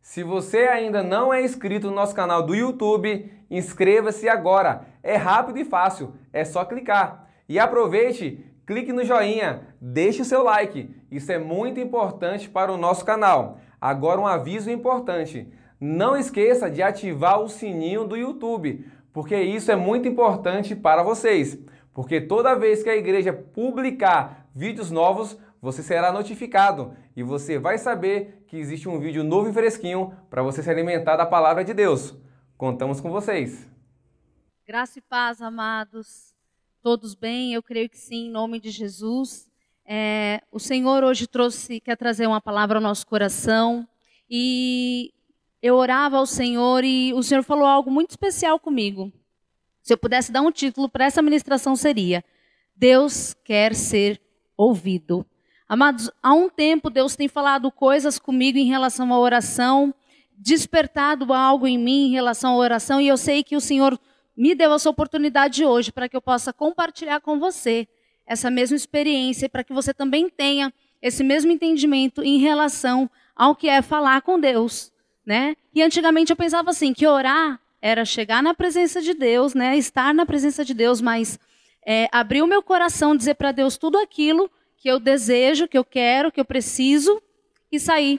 Se você ainda não é inscrito no nosso canal do YouTube, inscreva-se agora. É rápido e fácil, é só clicar. E aproveite, clique no joinha, deixe o seu like. Isso é muito importante para o nosso canal. Agora um aviso importante. Não esqueça de ativar o sininho do YouTube, porque isso é muito importante para vocês. Porque toda vez que a igreja publicar vídeos novos, você será notificado e você vai saber que existe um vídeo novo e fresquinho para você se alimentar da palavra de Deus. Contamos com vocês. Graça e paz, amados. Todos bem? Eu creio que sim, em nome de Jesus. É, o Senhor hoje trouxe, quer trazer uma palavra ao nosso coração. E eu orava ao Senhor e o Senhor falou algo muito especial comigo. Se eu pudesse dar um título para essa ministração, seria: Deus quer ser ouvido. Amados, há um tempo Deus tem falado coisas comigo em relação à oração, despertado algo em mim em relação à oração, e eu sei que o Senhor me deu essa oportunidade hoje para que eu possa compartilhar com você essa mesma experiência, para que você também tenha esse mesmo entendimento em relação ao que é falar com Deus, né? E antigamente eu pensava assim, que orar era chegar na presença de Deus, né? Estar na presença de Deus, mas é, abrir o meu coração, dizer para Deus tudo aquilo que eu desejo, que eu quero, que eu preciso e sair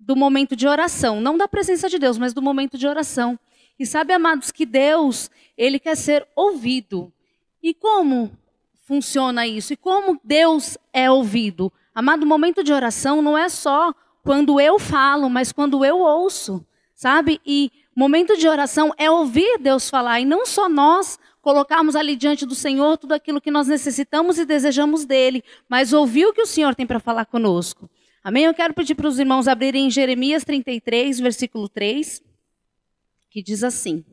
do momento de oração, não da presença de Deus, mas do momento de oração. E sabe, amados, que Deus, ele quer ser ouvido. E como funciona isso? E como Deus é ouvido? Amado, o momento de oração não é só quando eu falo, mas quando eu ouço, sabe? E momento de oração é ouvir Deus falar, e não só nós, colocarmos ali diante do Senhor tudo aquilo que nós necessitamos e desejamos dele, mas ouvir o que o Senhor tem para falar conosco. Amém? Eu quero pedir para os irmãos abrirem Jeremias 33, versículo 3, que diz assim: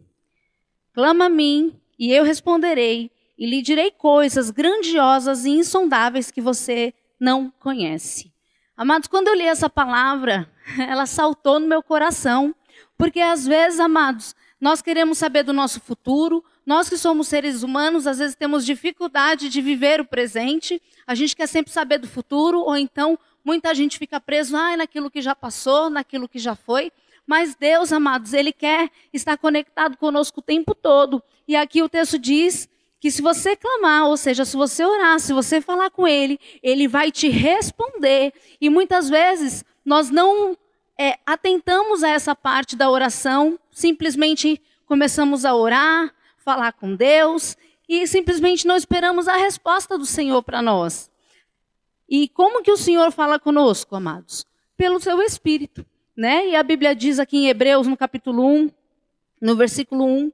Clama a mim, e eu responderei, e lhe direi coisas grandiosas e insondáveis que você não conhece. Amados, quando eu li essa palavra, ela saltou no meu coração, porque às vezes, amados, nós queremos saber do nosso futuro, nós que somos seres humanos, às vezes temos dificuldade de viver o presente, a gente quer sempre saber do futuro, ou então muita gente fica preso ah, naquilo que já passou, naquilo que já foi. Mas Deus, amados, Ele quer estar conectado conosco o tempo todo. E aqui o texto diz que se você clamar, ou seja, se você orar, se você falar com Ele, Ele vai te responder. E muitas vezes nós não é, atentamos a essa parte da oração, simplesmente começamos a orar, falar com Deus e simplesmente não esperamos a resposta do Senhor para nós. E como que o Senhor fala conosco, amados? Pelo seu espírito, né? E a Bíblia diz aqui em Hebreus, no capítulo 1, no versículo 1,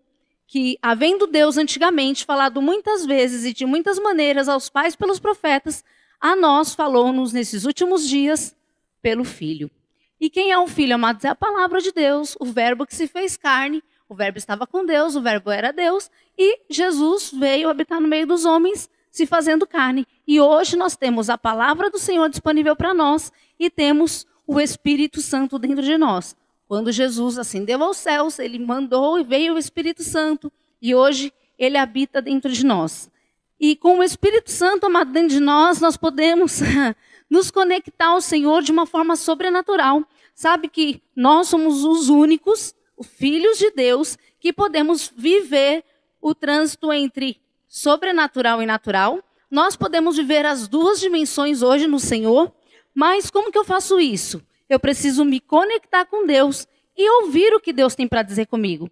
que havendo Deus antigamente falado muitas vezes e de muitas maneiras aos pais pelos profetas, a nós falou-nos nesses últimos dias pelo filho. E quem é o filho, amados? É a palavra de Deus, o verbo que se fez carne, o Verbo estava com Deus, o Verbo era Deus, e Jesus veio habitar no meio dos homens, se fazendo carne. E hoje nós temos a palavra do Senhor disponível para nós e temos o Espírito Santo dentro de nós. Quando Jesus ascendeu aos céus, ele mandou e veio o Espírito Santo, e hoje ele habita dentro de nós. E com o Espírito Santo amado dentro de nós, nós podemos nos conectar ao Senhor de uma forma sobrenatural. Sabe que nós somos os únicos filhos de Deus, que podemos viver o trânsito entre sobrenatural e natural. Nós podemos viver as duas dimensões hoje no Senhor, mas como que eu faço isso? Eu preciso me conectar com Deus e ouvir o que Deus tem para dizer comigo.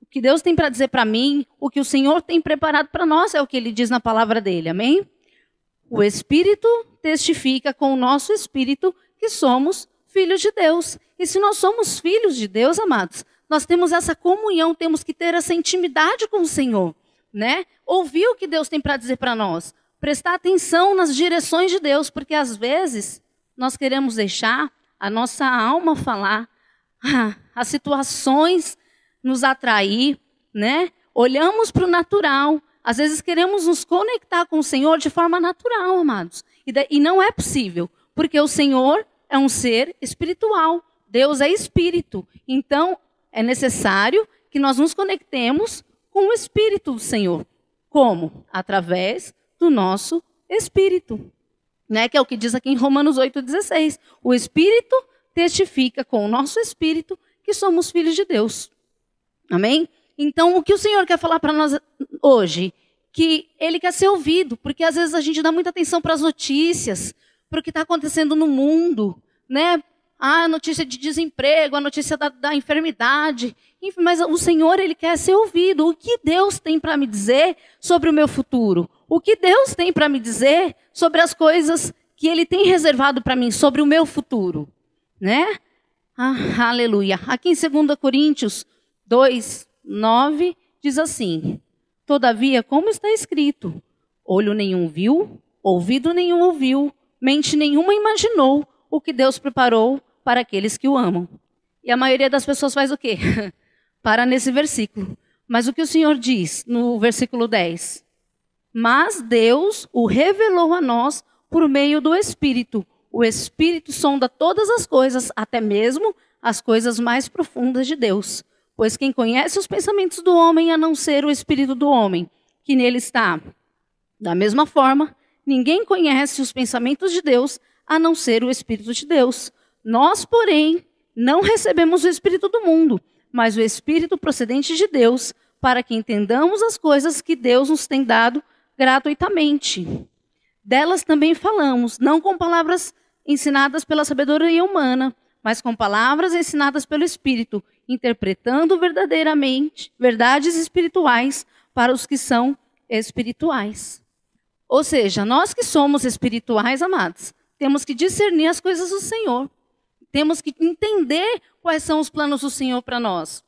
O que Deus tem para dizer para mim, o que o Senhor tem preparado para nós é o que ele diz na palavra dele. Amém? O Espírito testifica com o nosso espírito que somos filhos de Deus. E se nós somos filhos de Deus, amados, nós temos essa comunhão, temos que ter essa intimidade com o Senhor, né? Ouvir o que Deus tem para dizer para nós, prestar atenção nas direções de Deus, porque às vezes nós queremos deixar a nossa alma falar, ah, as situações nos atrair, né? Olhamos para o natural, às vezes queremos nos conectar com o Senhor de forma natural, amados, e não é possível, porque o Senhor é um ser espiritual. Deus é espírito. Então, é necessário que nós nos conectemos com o Espírito do Senhor. Como? Através do nosso Espírito. Né? Que é o que diz aqui em Romanos 8,16. O Espírito testifica com o nosso Espírito que somos filhos de Deus. Amém? Então, o que o Senhor quer falar para nós hoje? Que Ele quer ser ouvido, porque às vezes a gente dá muita atenção para as notícias, para o que está acontecendo no mundo, né? Ah, a notícia de desemprego, a notícia da, da enfermidade. Enfim, mas o Senhor, Ele quer ser ouvido. O que Deus tem para me dizer sobre o meu futuro? O que Deus tem para me dizer sobre as coisas que Ele tem reservado para mim, sobre o meu futuro? Né? Ah, aleluia. Aqui em 2 Coríntios 2, 9, diz assim: Todavia, como está escrito, olho nenhum viu, ouvido nenhum ouviu, mente nenhuma imaginou o que Deus preparou para aqueles que o amam. E a maioria das pessoas faz o quê? para nesse versículo. Mas o que o Senhor diz no versículo 10? Mas Deus o revelou a nós por meio do Espírito. O Espírito sonda todas as coisas, até mesmo as coisas mais profundas de Deus. Pois quem conhece os pensamentos do homem a não ser o Espírito do homem, que nele está. Da mesma forma, ninguém conhece os pensamentos de Deus a não ser o Espírito de Deus. Nós, porém, não recebemos o Espírito do mundo, mas o Espírito procedente de Deus, para que entendamos as coisas que Deus nos tem dado gratuitamente. Delas também falamos, não com palavras ensinadas pela sabedoria humana, mas com palavras ensinadas pelo Espírito, interpretando verdadeiramente verdades espirituais para os que são espirituais. Ou seja, nós que somos espirituais, amados, temos que discernir as coisas do Senhor. Temos que entender quais são os planos do Senhor para nós.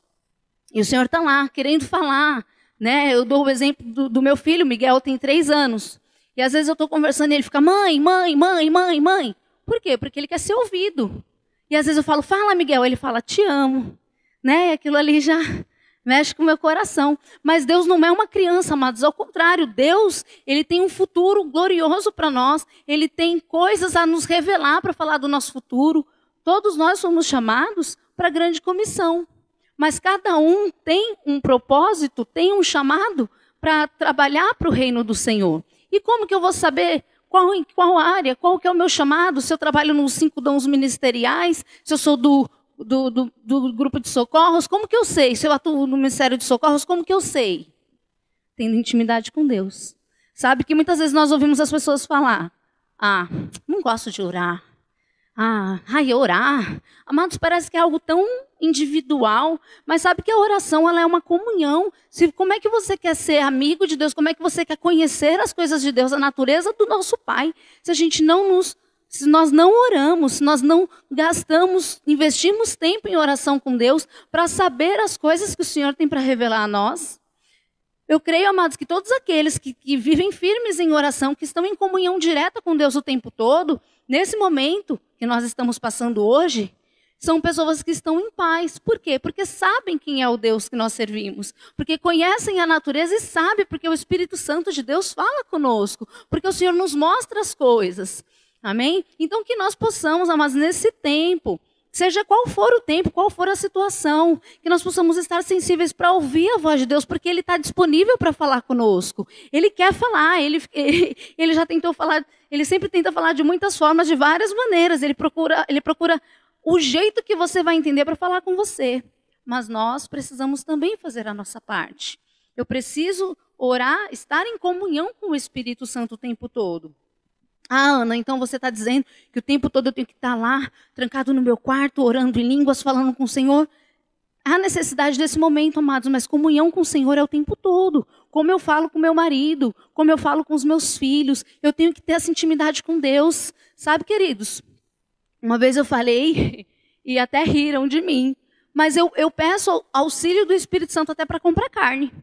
E o Senhor está lá, querendo falar. Né? Eu dou o exemplo do, do meu filho, Miguel, tem três anos. E às vezes eu estou conversando e ele fica, mãe, mãe, mãe, mãe, mãe. Por quê? Porque ele quer ser ouvido. E às vezes eu falo, fala, Miguel. Ele fala, te amo. Né? Aquilo ali já mexe com o meu coração. Mas Deus não é uma criança, amados. Ao contrário, Deus, ele tem um futuro glorioso para nós. Ele tem coisas a nos revelar para falar do nosso futuro, Todos nós somos chamados para a grande comissão. Mas cada um tem um propósito, tem um chamado para trabalhar para o reino do Senhor. E como que eu vou saber qual, qual área, qual que é o meu chamado, se eu trabalho nos cinco dons ministeriais, se eu sou do, do, do, do grupo de socorros, como que eu sei? Se eu atuo no ministério de socorros, como que eu sei? Tendo intimidade com Deus. Sabe que muitas vezes nós ouvimos as pessoas falar: Ah, não gosto de orar a, ah, ai, orar. Amados, parece que é algo tão individual, mas sabe que a oração ela é uma comunhão. Se, como é que você quer ser amigo de Deus? Como é que você quer conhecer as coisas de Deus, a natureza do nosso Pai? Se a gente não nos se nós não oramos, se nós não gastamos, investimos tempo em oração com Deus para saber as coisas que o Senhor tem para revelar a nós, eu creio, amados, que todos aqueles que, que vivem firmes em oração, que estão em comunhão direta com Deus o tempo todo, nesse momento que nós estamos passando hoje, são pessoas que estão em paz. Por quê? Porque sabem quem é o Deus que nós servimos. Porque conhecem a natureza e sabem porque o Espírito Santo de Deus fala conosco. Porque o Senhor nos mostra as coisas. Amém? Então, que nós possamos, amados, nesse tempo, Seja qual for o tempo, qual for a situação, que nós possamos estar sensíveis para ouvir a voz de Deus, porque Ele está disponível para falar conosco. Ele quer falar, ele, ele já tentou falar, ele sempre tenta falar de muitas formas, de várias maneiras. Ele procura, ele procura o jeito que você vai entender para falar com você. Mas nós precisamos também fazer a nossa parte. Eu preciso orar, estar em comunhão com o Espírito Santo o tempo todo. Ah, Ana, então você está dizendo que o tempo todo eu tenho que estar tá lá, trancado no meu quarto, orando em línguas, falando com o Senhor. Há necessidade desse momento, amados, mas comunhão com o Senhor é o tempo todo. Como eu falo com meu marido, como eu falo com os meus filhos, eu tenho que ter essa intimidade com Deus. Sabe, queridos, uma vez eu falei e até riram de mim, mas eu, eu peço auxílio do Espírito Santo até para comprar carne.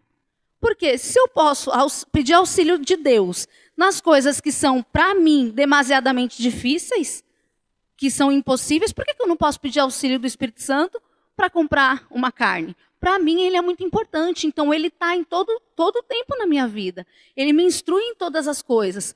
Porque se eu posso aux pedir auxílio de Deus nas coisas que são, para mim, demasiadamente difíceis, que são impossíveis, por que, que eu não posso pedir auxílio do Espírito Santo para comprar uma carne? Para mim, ele é muito importante, então ele está em todo todo tempo na minha vida. Ele me instrui em todas as coisas.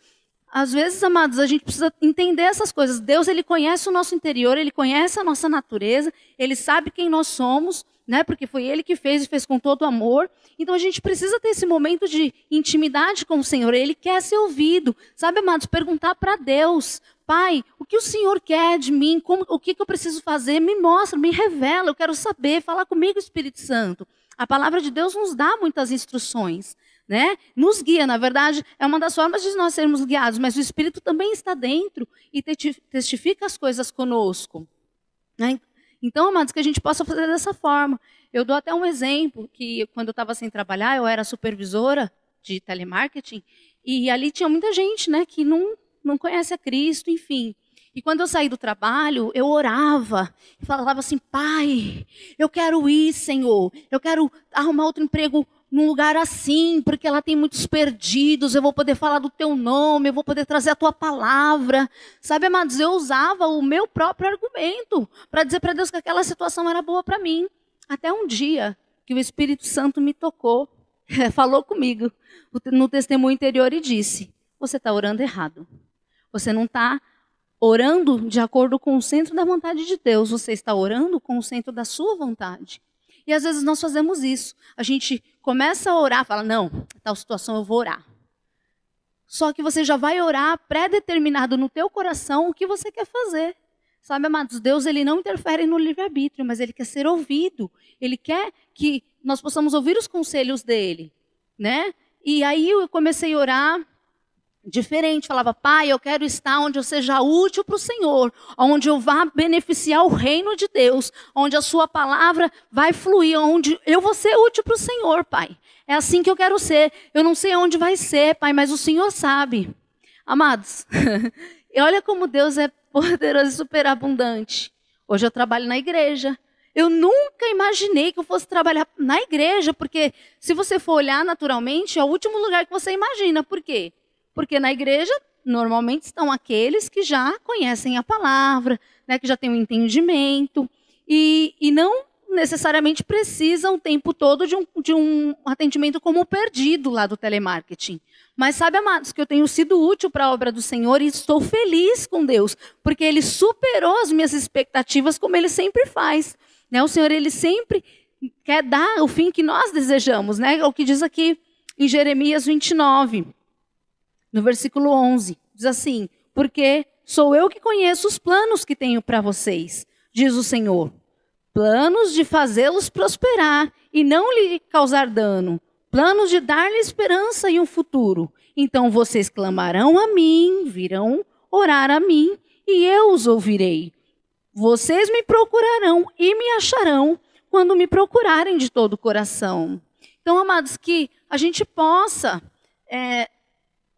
Às vezes, amados, a gente precisa entender essas coisas. Deus, ele conhece o nosso interior, ele conhece a nossa natureza, ele sabe quem nós somos né? Porque foi ele que fez e fez com todo amor. Então a gente precisa ter esse momento de intimidade com o Senhor. Ele quer ser ouvido, sabe, amados? Perguntar para Deus, Pai, o que o Senhor quer de mim? Como, o que, que eu preciso fazer? Me mostra, me revela. Eu quero saber. Fala comigo, Espírito Santo. A palavra de Deus nos dá muitas instruções. Né? Nos guia, na verdade, é uma das formas de nós sermos guiados, mas o Espírito também está dentro e testifica as coisas conosco. Né? Então, amados, que a gente possa fazer dessa forma. Eu dou até um exemplo, que quando eu estava sem trabalhar, eu era supervisora de telemarketing, e ali tinha muita gente né, que não, não conhece a Cristo, enfim. E quando eu saí do trabalho, eu orava e falava assim: Pai, eu quero ir, Senhor, eu quero arrumar outro emprego num lugar assim, porque lá tem muitos perdidos, eu vou poder falar do teu nome, eu vou poder trazer a tua palavra. Sabe, amados, eu usava o meu próprio argumento para dizer para Deus que aquela situação era boa para mim. Até um dia que o Espírito Santo me tocou, falou comigo no testemunho interior e disse: Você está orando errado. Você não está orando de acordo com o centro da vontade de Deus, você está orando com o centro da sua vontade. E às vezes nós fazemos isso. A gente começa a orar, fala, não, tal situação eu vou orar. Só que você já vai orar pré-determinado no teu coração o que você quer fazer. Sabe, amados, Deus ele não interfere no livre-arbítrio, mas ele quer ser ouvido. Ele quer que nós possamos ouvir os conselhos dele, né? E aí eu comecei a orar diferente, falava: Pai, eu quero estar onde eu seja útil para o Senhor, onde eu vá beneficiar o reino de Deus, onde a Sua palavra vai fluir, onde eu vou ser útil para o Senhor, Pai. É assim que eu quero ser. Eu não sei onde vai ser, Pai, mas o Senhor sabe. Amados, e olha como Deus é poderoso e superabundante. Hoje eu trabalho na igreja. Eu nunca imaginei que eu fosse trabalhar na igreja, porque se você for olhar naturalmente, é o último lugar que você imagina. Por quê? Porque na igreja, normalmente, estão aqueles que já conhecem a palavra, né, que já têm o um entendimento, e, e não necessariamente precisam o tempo todo de um, de um atendimento como perdido lá do telemarketing. Mas sabe, amados, que eu tenho sido útil para a obra do Senhor e estou feliz com Deus, porque Ele superou as minhas expectativas, como Ele sempre faz. Né? O Senhor, Ele sempre quer dar o fim que nós desejamos, né? É o que diz aqui em Jeremias 29 no versículo 11. Diz assim: Porque sou eu que conheço os planos que tenho para vocês, diz o Senhor. Planos de fazê-los prosperar e não lhe causar dano. Planos de dar-lhe esperança e um futuro. Então vocês clamarão a mim, virão orar a mim e eu os ouvirei. Vocês me procurarão e me acharão quando me procurarem de todo o coração. Então, amados, que a gente possa é,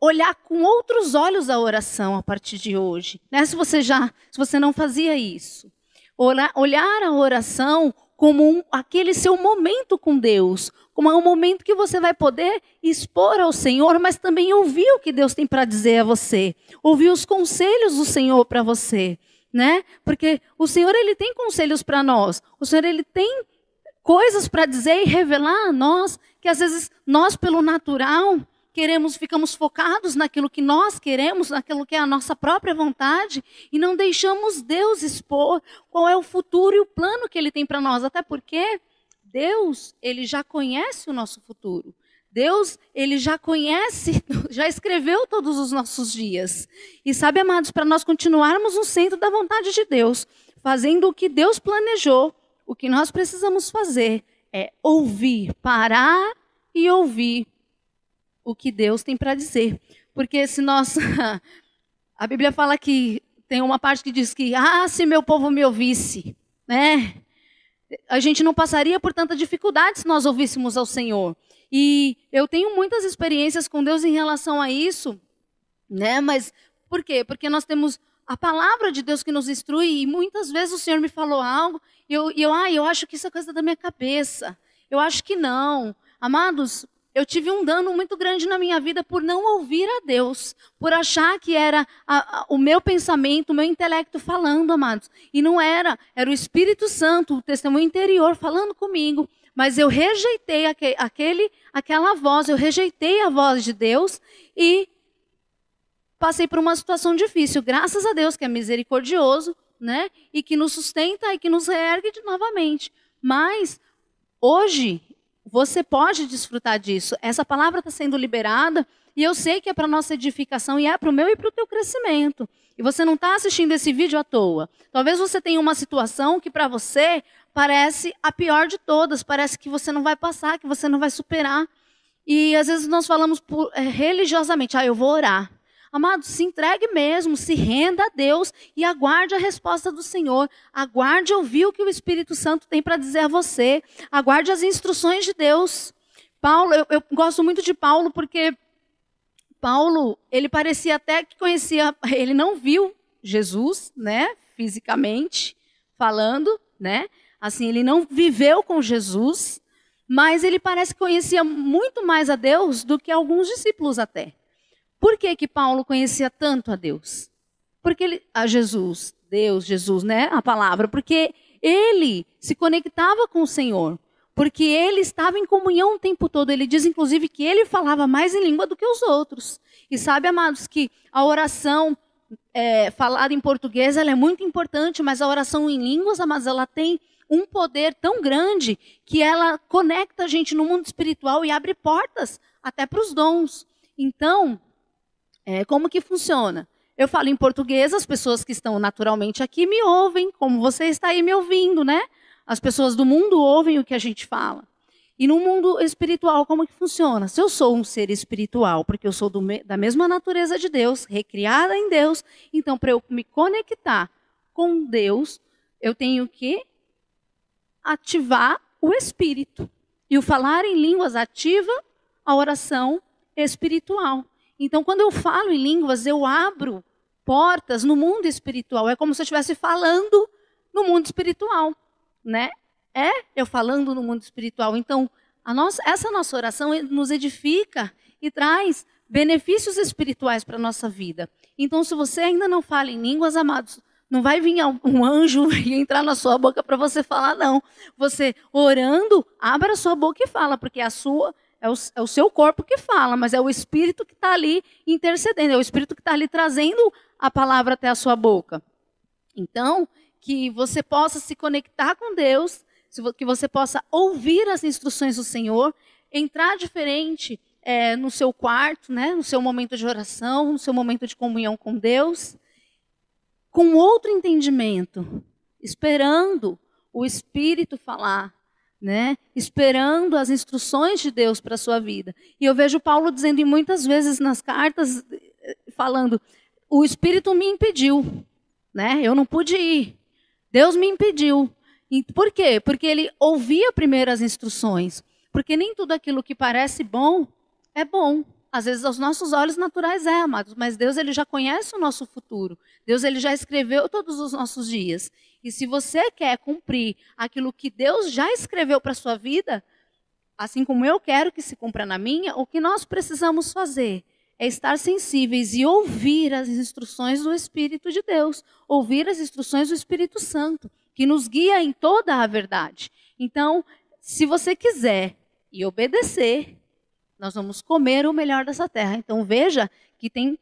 olhar com outros olhos a oração a partir de hoje. Né? Se você já, se você não fazia isso, olhar, olhar a oração como um, aquele seu momento com Deus, como um momento que você vai poder expor ao Senhor, mas também ouvir o que Deus tem para dizer a você, ouvir os conselhos do Senhor para você, né? Porque o Senhor ele tem conselhos para nós, o Senhor ele tem coisas para dizer e revelar a nós que às vezes nós pelo natural queremos, ficamos focados naquilo que nós queremos, naquilo que é a nossa própria vontade e não deixamos Deus expor qual é o futuro e o plano que ele tem para nós, até porque Deus, ele já conhece o nosso futuro. Deus, ele já conhece, já escreveu todos os nossos dias. E sabe, amados, para nós continuarmos no centro da vontade de Deus, fazendo o que Deus planejou, o que nós precisamos fazer é ouvir, parar e ouvir o que Deus tem para dizer. Porque se nós. A Bíblia fala que tem uma parte que diz que, ah, se meu povo me ouvisse, né? A gente não passaria por tanta dificuldade se nós ouvíssemos ao Senhor. E eu tenho muitas experiências com Deus em relação a isso, né? Mas por quê? Porque nós temos a palavra de Deus que nos instrui e muitas vezes o Senhor me falou algo e eu, e eu ah, eu acho que isso é coisa da minha cabeça. Eu acho que não. Amados, eu tive um dano muito grande na minha vida por não ouvir a Deus, por achar que era a, a, o meu pensamento, o meu intelecto falando, amados. E não era, era o Espírito Santo, o testemunho interior falando comigo. Mas eu rejeitei aquele, aquele, aquela voz, eu rejeitei a voz de Deus e passei por uma situação difícil. Graças a Deus que é misericordioso, né? E que nos sustenta e que nos reergue novamente. Mas hoje você pode desfrutar disso. Essa palavra está sendo liberada e eu sei que é para nossa edificação e é para o meu e para o teu crescimento. E você não está assistindo esse vídeo à toa. Talvez você tenha uma situação que para você parece a pior de todas, parece que você não vai passar, que você não vai superar. E às vezes nós falamos eh, religiosamente: ah, eu vou orar. Amado, se entregue mesmo, se renda a Deus e aguarde a resposta do Senhor. Aguarde ouvir o que o Espírito Santo tem para dizer a você. Aguarde as instruções de Deus. Paulo, eu, eu gosto muito de Paulo porque Paulo, ele parecia até que conhecia, ele não viu Jesus, né, fisicamente falando, né? Assim, ele não viveu com Jesus, mas ele parece que conhecia muito mais a Deus do que alguns discípulos até. Por que que Paulo conhecia tanto a Deus? Porque ele, a Jesus, Deus, Jesus, né? A palavra, porque ele se conectava com o Senhor, porque ele estava em comunhão o tempo todo. Ele diz, inclusive, que ele falava mais em língua do que os outros. E sabe, amados, que a oração é, falada em português ela é muito importante, mas a oração em línguas, amados, ela tem um poder tão grande que ela conecta a gente no mundo espiritual e abre portas até para os dons. Então, é, como que funciona? Eu falo em português, as pessoas que estão naturalmente aqui me ouvem, como você está aí me ouvindo, né? As pessoas do mundo ouvem o que a gente fala. E no mundo espiritual, como que funciona? Se eu sou um ser espiritual, porque eu sou me, da mesma natureza de Deus, recriada em Deus, então para eu me conectar com Deus, eu tenho que ativar o espírito. E o falar em línguas ativa a oração espiritual. Então, quando eu falo em línguas, eu abro portas no mundo espiritual. É como se eu estivesse falando no mundo espiritual, né? É eu falando no mundo espiritual. Então, nossa, essa nossa oração nos edifica e traz benefícios espirituais para a nossa vida. Então, se você ainda não fala em línguas, amados, não vai vir um anjo e entrar na sua boca para você falar, não. Você orando, abra a sua boca e fala, porque é a sua é o, é o, seu corpo que fala, mas é o Espírito que está ali intercedendo, é o Espírito que está ali trazendo a palavra até a sua boca. Então, que você possa se conectar com Deus, que você possa ouvir as instruções do Senhor, entrar diferente é, no seu quarto, né, no seu momento de oração, no seu momento de comunhão com Deus, com outro entendimento, esperando o Espírito falar, né? Esperando as instruções de Deus para a sua vida. E eu vejo Paulo dizendo muitas vezes nas cartas falando: "O espírito me impediu", né? Eu não pude ir. Deus me impediu. E por quê? Porque ele ouvia primeiro as instruções. Porque nem tudo aquilo que parece bom é bom. Às vezes, aos nossos olhos naturais é, amados, mas Deus ele já conhece o nosso futuro. Deus ele já escreveu todos os nossos dias. E se você quer cumprir aquilo que Deus já escreveu para sua vida, assim como eu quero que se cumpra na minha, o que nós precisamos fazer é estar sensíveis e ouvir as instruções do Espírito de Deus, ouvir as instruções do Espírito Santo, que nos guia em toda a verdade. Então, se você quiser e obedecer, nós vamos comer o melhor dessa terra. Então veja que tem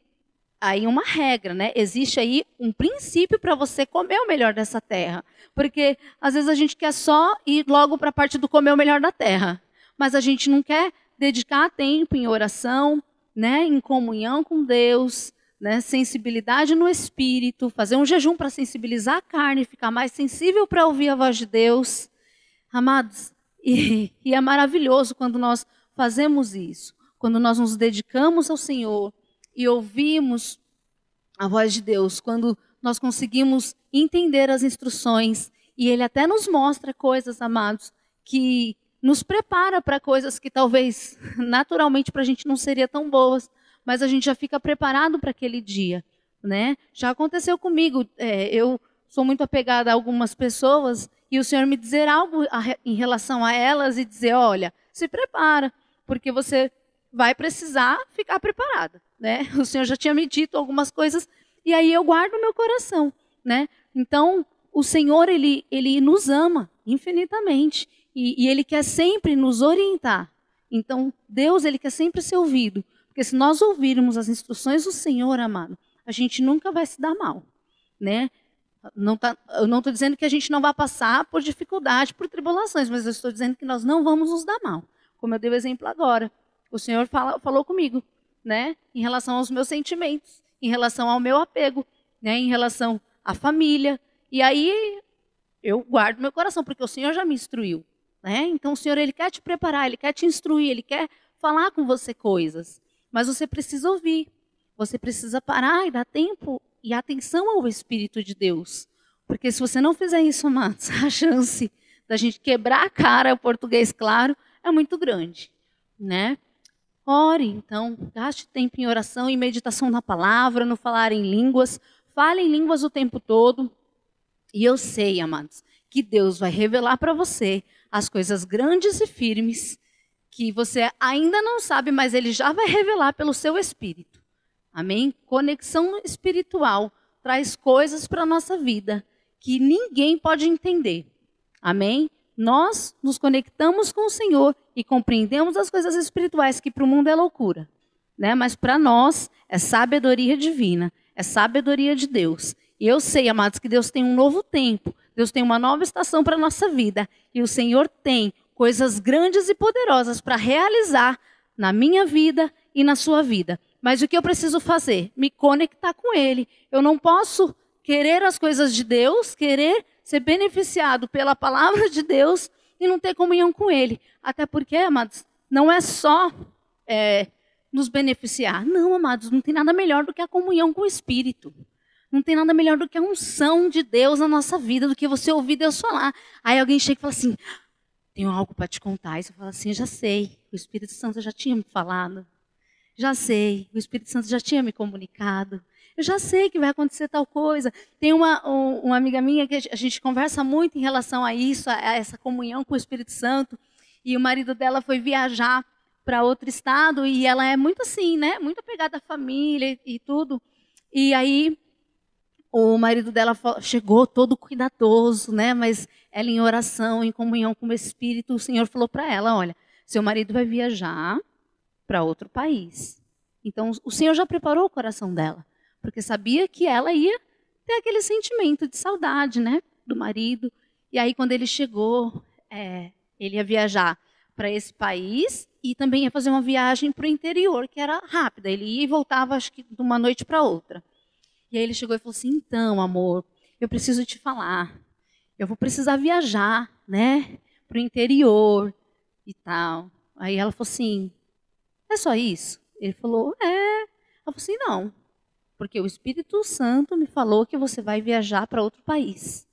aí uma regra, né? Existe aí um princípio para você comer o melhor dessa terra. Porque às vezes a gente quer só ir logo para a parte do comer o melhor da terra, mas a gente não quer dedicar tempo em oração, né, em comunhão com Deus, né, sensibilidade no espírito, fazer um jejum para sensibilizar a carne, ficar mais sensível para ouvir a voz de Deus. Amados, e, e é maravilhoso quando nós fazemos isso? Quando nós nos dedicamos ao Senhor e ouvimos a voz de Deus, quando nós conseguimos entender as instruções e Ele até nos mostra coisas, amados, que nos prepara para coisas que talvez naturalmente para a gente não seria tão boas, mas a gente já fica preparado para aquele dia, né? Já aconteceu comigo, é, eu sou muito apegada a algumas pessoas e o Senhor me dizer algo a, em relação a elas e dizer, olha, se prepara, porque você vai precisar ficar preparada, né? O Senhor já tinha me dito algumas coisas e aí eu guardo meu coração, né? Então, o Senhor, ele, ele nos ama infinitamente e, e ele quer sempre nos orientar. Então, Deus, ele quer sempre ser ouvido. Porque se nós ouvirmos as instruções do Senhor, amado, a gente nunca vai se dar mal, né? Não tá, eu não estou dizendo que a gente não vai passar por dificuldade, por tribulações, mas eu estou dizendo que nós não vamos nos dar mal como eu dei o exemplo agora. O Senhor fala, falou comigo, né? Em relação aos meus sentimentos, em relação ao meu apego, né? Em relação à família. E aí eu guardo meu coração porque o Senhor já me instruiu, né? Então o Senhor ele quer te preparar, ele quer te instruir, ele quer falar com você coisas, mas você precisa ouvir. Você precisa parar e dar tempo e atenção ao Espírito de Deus. Porque se você não fizer isso, amados, a chance da gente quebrar a cara, o português claro, é muito grande, né? Ore, então, gaste tempo em oração e meditação na palavra, no falar em línguas, fale em línguas o tempo todo. E eu sei, amados, que Deus vai revelar para você as coisas grandes e firmes que você ainda não sabe, mas ele já vai revelar pelo seu espírito. Amém? Conexão espiritual traz coisas para a nossa vida que ninguém pode entender. Amém? nós nos conectamos com o Senhor e compreendemos as coisas espirituais que para o mundo é loucura, né? Mas para nós é sabedoria divina, é sabedoria de Deus. E eu sei, amados, que Deus tem um novo tempo, Deus tem uma nova estação para a nossa vida, e o Senhor tem coisas grandes e poderosas para realizar na minha vida e na sua vida. Mas o que eu preciso fazer? Me conectar com ele. Eu não posso querer as coisas de Deus, querer ser beneficiado pela palavra de Deus e não ter comunhão com Ele. Até porque, amados, não é só é, nos beneficiar. Não, amados, não tem nada melhor do que a comunhão com o Espírito. Não tem nada melhor do que a unção de Deus na nossa vida, do que você ouvir Deus falar. Aí alguém chega e fala assim: Tenho algo para te contar. E você fala assim: Já sei, o Espírito Santo já tinha me falado. Já sei, o Espírito Santo já tinha me comunicado eu já sei que vai acontecer tal coisa. Tem uma, uma amiga minha que a gente conversa muito em relação a isso, a essa comunhão com o Espírito Santo, e o marido dela foi viajar para outro estado e ela é muito assim, né? Muito apegada à família e tudo. E aí o marido dela chegou todo cuidadoso, né? Mas ela em oração, em comunhão com o Espírito, o Senhor falou para ela: olha, seu marido vai viajar para outro país. Então o Senhor já preparou o coração dela porque sabia que ela ia ter aquele sentimento de saudade, né, do marido. E aí, quando ele chegou, é, ele ia viajar para esse país e também ia fazer uma viagem para o interior, que era rápida. Ele ia e voltava, acho que de uma noite para outra. E aí ele chegou e falou assim: Então, amor, eu preciso te falar. Eu vou precisar viajar, né, para o interior e tal. Aí ela falou assim: É só isso? Ele falou: É. Ela falou assim: Não, porque o Espírito Santo me falou que você vai viajar para outro país.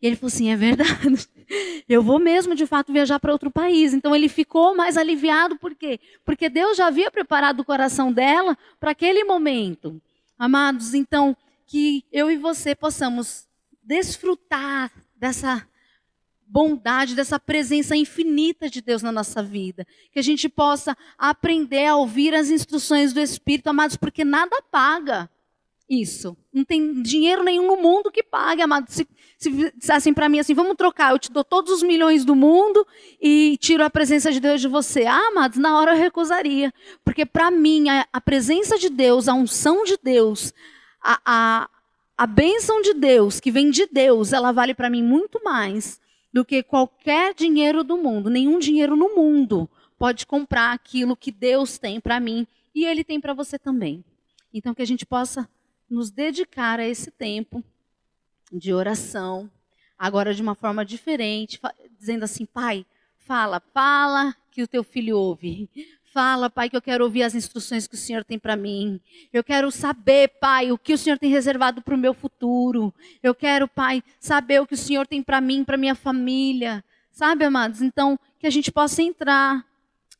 E ele falou assim: é verdade, eu vou mesmo de fato viajar para outro país. Então ele ficou mais aliviado, por quê? Porque Deus já havia preparado o coração dela para aquele momento. Amados, então, que eu e você possamos desfrutar dessa bondade, dessa presença infinita de Deus na nossa vida. Que a gente possa aprender a ouvir as instruções do Espírito, amados, porque nada paga isso. Não tem dinheiro nenhum no mundo que pague, amado. Se, se dissessem para mim assim, vamos trocar, eu te dou todos os milhões do mundo e tiro a presença de Deus de você. Ah, amados, na hora eu recusaria. Porque para mim, a, a, presença de Deus, a unção de Deus, a, a, a bênção de Deus, que vem de Deus, ela vale para mim muito mais do que qualquer dinheiro do mundo. Nenhum dinheiro no mundo pode comprar aquilo que Deus tem para mim e Ele tem para você também. Então, que a gente possa nos dedicar a esse tempo de oração, agora de uma forma diferente, dizendo assim: Pai, fala, fala que o teu filho ouve. Fala, Pai, que eu quero ouvir as instruções que o Senhor tem para mim. Eu quero saber, Pai, o que o Senhor tem reservado para o meu futuro. Eu quero, Pai, saber o que o Senhor tem para mim, para minha família. Sabe, amados? Então, que a gente possa entrar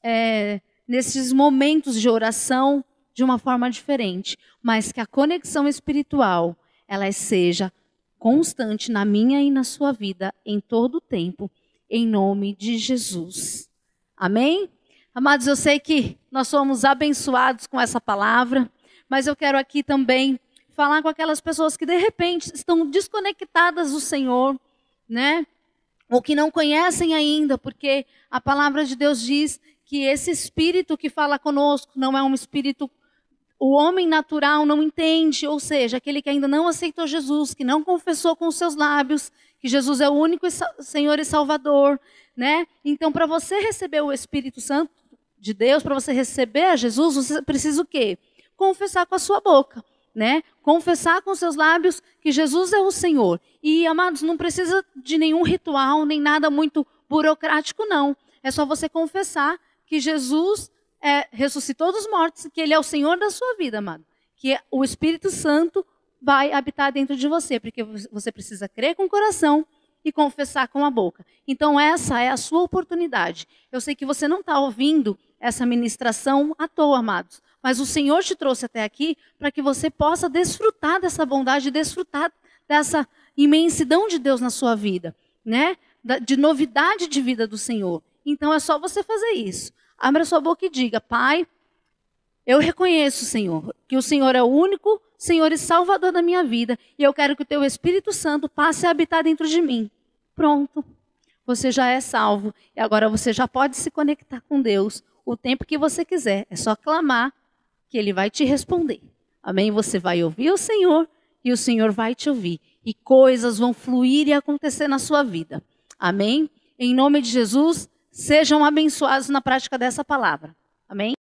é, nesses momentos de oração de uma forma diferente, mas que a conexão espiritual ela seja constante na minha e na sua vida em todo o tempo, em nome de Jesus. Amém? Amados, eu sei que nós somos abençoados com essa palavra, mas eu quero aqui também falar com aquelas pessoas que de repente estão desconectadas do Senhor, né? Ou que não conhecem ainda, porque a palavra de Deus diz que esse espírito que fala conosco não é um espírito o homem natural não entende, ou seja, aquele que ainda não aceitou Jesus, que não confessou com os seus lábios que Jesus é o único Senhor e Salvador, né? Então, para você receber o Espírito Santo de Deus, para você receber a Jesus, você precisa o quê? Confessar com a sua boca, né? Confessar com os seus lábios que Jesus é o Senhor. E, amados, não precisa de nenhum ritual, nem nada muito burocrático, não. É só você confessar que Jesus é, ressuscitou dos mortos, que ele é o Senhor da sua vida, amado. Que o Espírito Santo vai habitar dentro de você, porque você precisa crer com o coração e confessar com a boca. Então, essa é a sua oportunidade. Eu sei que você não está ouvindo essa ministração à toa, amados, mas o Senhor te trouxe até aqui para que você possa desfrutar dessa bondade, desfrutar dessa imensidão de Deus na sua vida, né? De novidade de vida do Senhor. Então, é só você fazer isso. Abra sua boca e diga: Pai, eu reconheço, Senhor, que o Senhor é o único Senhor e Salvador da minha vida, e eu quero que o teu Espírito Santo passe a habitar dentro de mim. Pronto. Você já é salvo e agora você já pode se conectar com Deus o tempo que você quiser. É só clamar que ele vai te responder. Amém? Você vai ouvir o Senhor e o Senhor vai te ouvir e coisas vão fluir e acontecer na sua vida. Amém? Em nome de Jesus, sejam abençoados na prática dessa palavra. Amém?